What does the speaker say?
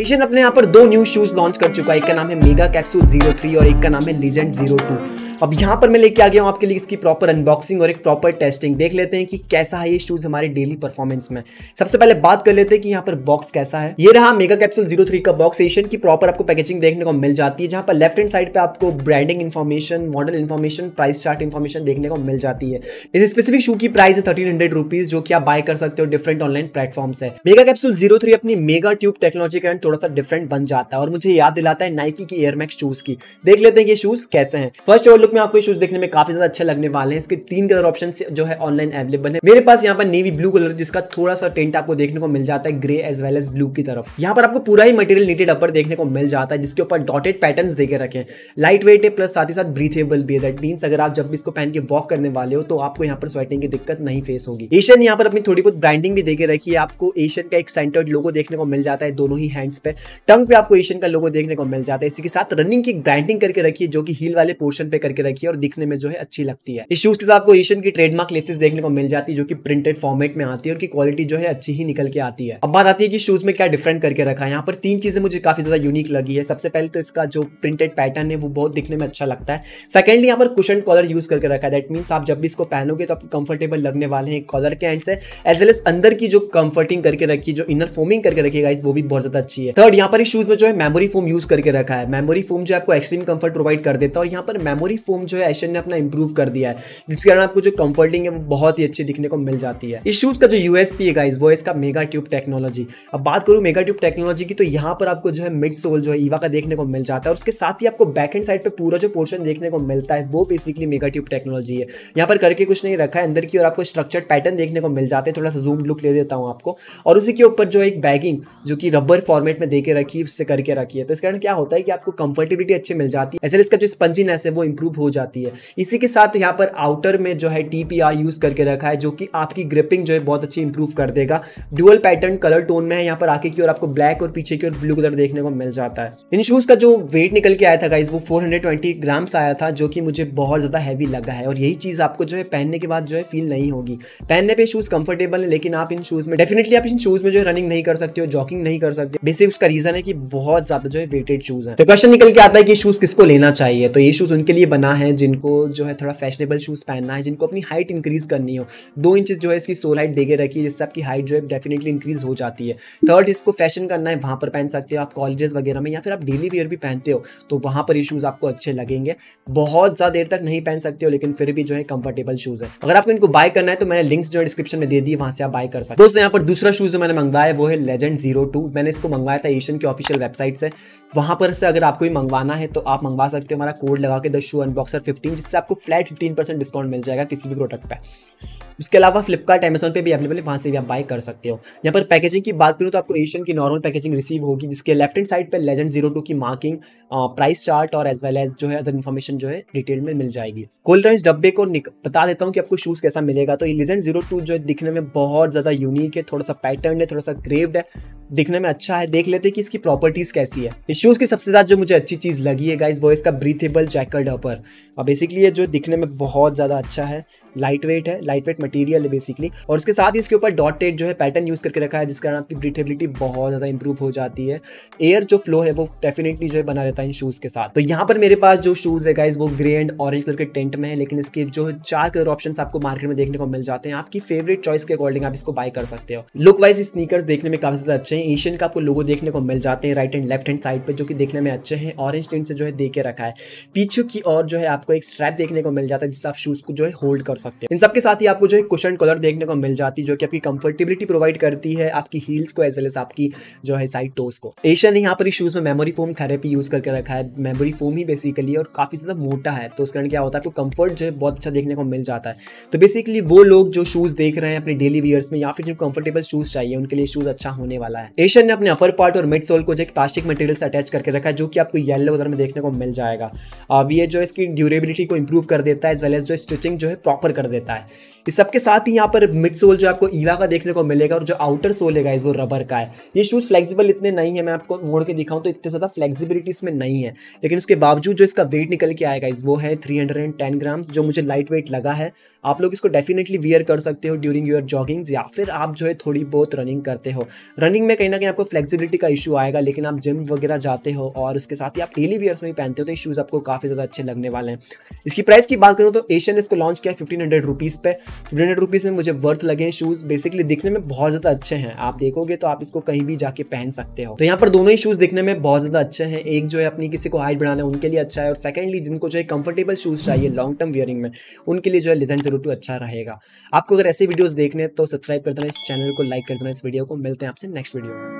Asian अपने यहाँ पर दो न्यू शूज लॉन्च कर चुका है एक का नाम है मेगा कैप्सूल जीरो थ्री और एक का नाम है लीजेंड जीरो टू अब यहाँ पर मैं लेके आ गया हूँ आपके लिए इसकी प्रॉपर अनबॉक्सिंग और एक प्रॉपर टेस्टिंग देख लेते हैं कि कैसा है ये शूज हमारे डेली परफॉर्मेंस में सबसे पहले बात कर लेते हैं कि यहाँ पर बॉक्स कैसा है ये रहा मेगा कैप्सूल जीरो थ्री का बॉक्स एशियन की प्रॉपर आपको पैकेजिंग देखने को मिल जाती है जहाँ पर लेफ्ट हैंड साइड पर आपको branding information model information price chart information देखने को मिल जाती है इस स्पेसिफिक शू की प्राइस है थर्टीन हंड्रेड रुपीज जो कि आप बाय कर सकते हो डिफरेंट ऑनलाइन प्लेटफॉर्म है मेगा कैप्सूल जीरो थ्री अपनी मेगा ट्यूब टेक्नोलॉजी के थोड़ा सा डिफरेंट बन जाता है और मुझे याद दिलाता है नाइकी की एयरमैक्स शूज की देख लेते हैं ये शूज कैसे हैं फर्स्ट ओवर लुक में आपको शूज देखने में काफी ज्यादा अच्छे लगने वाले हैं इसके तीन कलर ऑप्शन जो है ऑनलाइन अवेलेबल है मेरे पास यहाँ पर नेवी ब्लू कलर जिसका थोड़ा सा टेंट आपको देखने को मिल जाता है grey as well as blue की तरफ यहाँ पर आपको पूरा ही मटेरियल नीटेड अपर देखने को मिल जाता है जिसके ऊपर डॉटेड पैटर्न देखे रखे लाइट वेट है प्लस साथ ही साथ ब्रीथेबल भी है दैट अगर आप जब भी इसको पहन के वॉक करने वाले हो तो आपको यहाँ पर स्वेटिंग की दिक्कत नहीं फेस होगी एशियन यहाँ पर अपनी थोड़ी बहुत ब्रांडिंग भी देखे रखी है आपको एशियन का एक सेंटर्ड लोगो देखने को मिल जाता है दोनों ही हैंड हैंड्स पे टंग पे आपको एशियन का लोगो देखने को मिल जाता है इसी के साथ रनिंग की ब्रांडिंग करके रखिए जो कि हील वाले पोर्शन पे करके रखिए और दिखने में जो है अच्छी लगती है इस शूज के साथ आपको एशियन की ट्रेडमार्क लेसेस देखने को मिल जाती है जो की प्रिंटेड फॉर्मेट में आती है और की क्वालिटी जो है अच्छी ही निकल के आती है अब बात आती है कि शूज में क्या डिफरेंट करके रखा है यहाँ पर तीन चीजें मुझे काफी ज्यादा यूनिक लगी है सबसे पहले तो इसका जो प्रिंटेड पैटर्न है वो बहुत दिखने में अच्छा लगता है सेकेंडली यहाँ पर कुशन कॉलर यूज करके रखा है दैट मीन्स आप जब भी इसको पहनोगे तो आपको कंफर्टेबल लगने वाले हैं कॉलर के एंड से एज वेल एज अंदर की जो कंफर्टिंग करके रखी जो इनर फोमिंग करके रखी गाइस वो भी बहुत ज्यादा अच्छी अच्छी है थर्ड यहाँ पर इस शूज में जो है मेमोरी फोम यूज करके रखा है मेमोरी फोम जो आपको एक्सट्रीम कंफर्ट प्रोवाइड कर देता है और यहाँ पर मेमोरी फोम जो है एशियन ने अपना इंप्रूव कर दिया है जिसके कारण आपको जो कंफर्टिंग है वो बहुत ही अच्छी दिखने को मिल जाती है इस शूज का जो यूएसपी है गाइज वो इसका मेगा ट्यूब टेक्नोलॉजी अब बात करूँ मेगा ट्यूब टेक्नोलॉजी की तो यहाँ पर आपको जो है मिड सोल जो है ईवा का देखने को मिल जाता है और उसके साथ ही आपको बैक एंड साइड पर पूरा जो पोर्शन देखने को मिलता है वो बेसिकली मेगा ट्यूब टेक्नोलॉजी है यहाँ पर करके कुछ नहीं रखा है अंदर की और आपको स्ट्रक्चर पैटर्न देखने को मिल जाते हैं थोड़ा सा जूम लुक ले देता हूँ आपको और उसी के ऊपर जो एक बैगिंग जो कि रबर फॉर्म फॉर्मेट में देके रखी है उससे करके रखी है तो इस कारण क्या होता है कि आपको कंफर्टेबिलिटी अच्छी मिल जाती है ऐसे इसका जो स्पंजीनेस है वो इंप्रूव हो जाती है इसी के साथ यहाँ पर आउटर में जो है टी यूज़ करके रखा है जो कि आपकी ग्रिपिंग जो है बहुत अच्छी इंप्रूव कर देगा डुअल पैटर्न कलर टोन में है यहाँ पर आगे की और आपको ब्लैक और पीछे की और ब्लू कलर देखने को मिल जाता है इन शूज़ का जो वेट निकल के आया था गाइज वो फोर ग्राम्स आया था जो कि मुझे बहुत ज़्यादा हैवी लगा है और यही चीज़ आपको जो है पहनने के बाद जो है फील नहीं होगी पहनने पे शूज़ कंफर्टेबल है लेकिन आप इन शूज़ में डेफिनेटली आप इन शूज़ में जो है रनिंग नहीं कर सकते हो जॉकिंग नहीं कर सकते बेसिक उसका रीजन है कि बहुत ज्यादा जो है वेटेड शूज है तो क्वेश्चन निकल के आता है कि शूज किसको लेना चाहिए तो ये शूज उनके लिए बना है जिनको जो है थोड़ा फैशनेबल शूज पहनना है जिनको अपनी हाइट इंक्रीज करनी हो दो इंच जो है इसकी सोल हाइट देके रखी है जिससे आपकी हाइट जो है डेफिनेटली इंक्रीज हो जाती है थर्ड इसको फैशन करना है वहां पर पहन सकते हो आप कॉलेजेस वगैरह में या फिर आप डेली वेयर भी पहनते हो तो वहां पर ये शूज़ आपको अच्छे लगेंगे बहुत ज़्यादा देर तक नहीं पहन सकते हो लेकिन फिर भी जो है कंफर्टेबल शूज़ है अगर आपको इनको बाय करना है तो मैंने लिंक्स जो है डिस्क्रिप्शन में दे दी वहां से आप बाय कर सकते दोस्तों यहाँ पर दूसरा शूज़ जो मैंने मंगवाया है वो है लेजेंड जीरो मैंने इसको मंगा मंगवाया था एशियन की ऑफिशियल वेबसाइट से वहाँ पर से अगर आपको भी मंगवाना है तो आप मंगवा सकते हो हमारा कोड लगा के द शू अनबॉक्सर फिफ्टीन जिससे आपको फ्लैट फिफ्टीन परसेंट डिस्काउंट मिल जाएगा किसी भी प्रोडक्ट पर उसके अलावा फ्लिपकार्ट अमेजोन पे भी अवेलेबल है वहाँ से भी आप बाय कर सकते हो यहाँ पर पैकेजिंग की बात करूँ तो आपको एशियन की नॉर्मल पैकेजिंग रिसीव होगी जिसके लेफ्ट हैंड साइड पर लेजेंड जीरो टू की मार्किंग प्राइस चार्ट और एज वेल एज जो है अदर इन्फॉर्मेशन जो है डिटेल में मिल जाएगी कोल्ड ड्रेस डब्बे को बता देता हूँ कि आपको शूज़ कैसा मिलेगा तो ये लेजेंड जीरो टू जो दिखने में बहुत ज़्यादा यूनिक है थोड़ा सा पैटर्न है थोड़ा सा क्रेव्ड है दिखने में अच्छा है देख लेते हैं कि इसकी प्रॉपर्टीज़ कैसी है इस शूज़ की सबसे ज़्यादा जो मुझे अच्छी चीज़ लगी है गाइज वो इसका ब्रीथेबल जैकेट अपर और बेसिकली ये जो दिखने में बहुत ज़्यादा अच्छा है लाइट वेट है लाइट वेट मटीरियल है बेसिकली और उसके साथ ही इसके ऊपर डॉट टेट जो है पैटर्न यूज़ करके रखा है जिस कारण आपकी ब्रिथेबिलिटी बहुत ज़्यादा इंप्रूव हो जाती है एयर जो फ्लो है वो डेफिनेटली जो है बना रहता है इन शूज़ के साथ तो यहाँ पर मेरे पास जो शूज़ है गाइज वो ग्रे एंड ऑरेंज कलर के टेंट में है लेकिन इसके जो चार कलर ऑप्शन आपको मार्केट में देखने को मिल जाते हैं आपकी फेवरेट चॉइस के अकॉर्डिंग आप इसको बाय कर सकते हो लुक वाइज स्नीकर्स देखने में काफ़ी ज़्यादा अच्छे हैं एशियन का आपको लोगो देखने को मिल जाते हैं right and left hand side पर जो कि देखने में अच्छे हैं ऑरेंज टेंट से जो है दे रखा है पीछे की और जो है आपको एक स्ट्रैप देखने को मिल जाता है जिससे आप शूज़ को जो है होल्ड कर सकते हैं इन सबके साथ ही आपको जो है कुशन कलर देखने को मिल जाती है जो कि आपकी कंफर्टेबिलिटी प्रोवाइड करती है आपकी हील्स को एज वेल एज आपकी जो है साइड टोस को एशिया ने यहाँ पर शूज़ में मेमोरी फोम थेरेपी यूज़ करके रखा है मेमोरी फोम ही बेसिकली और काफ़ी ज़्यादा मोटा है तो उस कारण क्या होता है आपको कंफर्ट जो है बहुत अच्छा देखने को मिल जाता है तो बेसिकली वो लोग जो शूज़ देख रहे हैं अपने डेली वियर्स में या फिर जो कंफर्टेबल शूज़ चाहिए उनके लिए शूज़ अच्छा होने वाला है एशियन ने अपने अपर पार्ट और मिड सोल को जो एक प्लास्टिक मटेरियल से अटैच करके रखा है जो कि आपको येलो कलर में देखने को मिल जाएगा अब ये जो इसकी ड्यूरेबिलिटी को इंप्रूव कर देता है एज वेल एज जो स्टिचिंग जो है प्रॉपर कर देता है इस सबके साथ ही यहाँ पर मिड सोल जो आपको ईवा का देखने को मिलेगा और जो आउटर सोल है गाइज वो रबर का है ये शूज़ फ्लेक्सिबल इतने नहीं है मैं आपको मोड़ के दिखाऊँ तो इतने ज़्यादा फ्लेक्सिबिलिटी इसमें नहीं है लेकिन उसके बावजूद जो इसका वेट निकल के आएगा इस वो है थ्री हंड्रेड जो मुझे लाइट वेट लगा है आप लोग इसको डेफिनेटली वियर कर सकते हो ड्यूरिंग योर जॉगिंग्स या फिर आप जो है थोड़ी बहुत रनिंग करते हो रनिंग में कहीं ना कहीं आपको फ्लेक्सिबिलिटी का इशू आएगा लेकिन आप जिम वगैरह जाते हो और उसके साथ ही आप डेली वियर्स में पहनते हो तो ये शूज़ आपको काफ़ी ज़्यादा अच्छे लगने वाले हैं इसकी प्राइस की बात करूँ तो एशियन ने इसको लॉन्च किया फिफ्टी फिफ्टीन हंड्रेड रुपीज़ पे फिफ्टीन हंड्रेड रुपीज़ में मुझे वर्थ लगे शूज़ बेसिकली दिखने में बहुत ज़्यादा अच्छे हैं आप देखोगे तो आप इसको कहीं भी जाके पहन सकते हो तो यहाँ पर दोनों ही शूज़ दिखने में बहुत ज़्यादा अच्छे हैं एक जो है अपनी किसी को हाइट बढ़ाना है उनके लिए अच्छा है और सेकेंडली जिनको जो है कंफर्टेबल शूज़ चाहिए लॉन्ग टर्म वियरिंग में उनके लिए जो है डिज़ाइन जरूर अच्छा रहेगा आपको अगर ऐसे वीडियोज़ देखने तो सब्सक्राइब कर देना इस चैनल को लाइक कर देना इस वीडियो को मिलते हैं आपसे नेक्स्ट वीडियो में